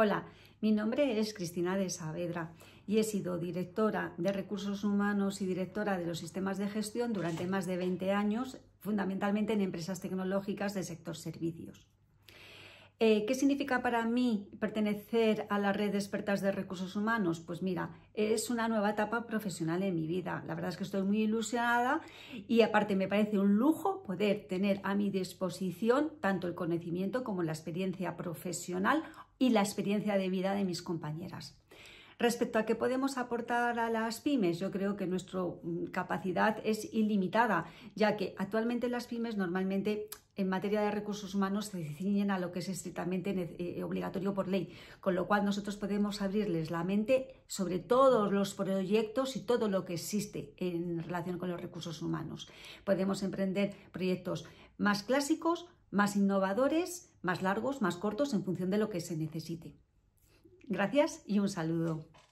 Hola, mi nombre es Cristina de Saavedra y he sido directora de recursos humanos y directora de los sistemas de gestión durante más de 20 años, fundamentalmente en empresas tecnológicas del sector servicios. Eh, ¿Qué significa para mí pertenecer a la red de expertas de recursos humanos? Pues mira, es una nueva etapa profesional en mi vida. La verdad es que estoy muy ilusionada y aparte me parece un lujo poder tener a mi disposición tanto el conocimiento como la experiencia profesional y la experiencia de vida de mis compañeras. Respecto a qué podemos aportar a las pymes, yo creo que nuestra capacidad es ilimitada, ya que actualmente las pymes normalmente en materia de recursos humanos se ciñen a lo que es estrictamente eh, obligatorio por ley, con lo cual nosotros podemos abrirles la mente sobre todos los proyectos y todo lo que existe en relación con los recursos humanos. Podemos emprender proyectos más clásicos, más innovadores, más largos, más cortos, en función de lo que se necesite. Gracias y un saludo.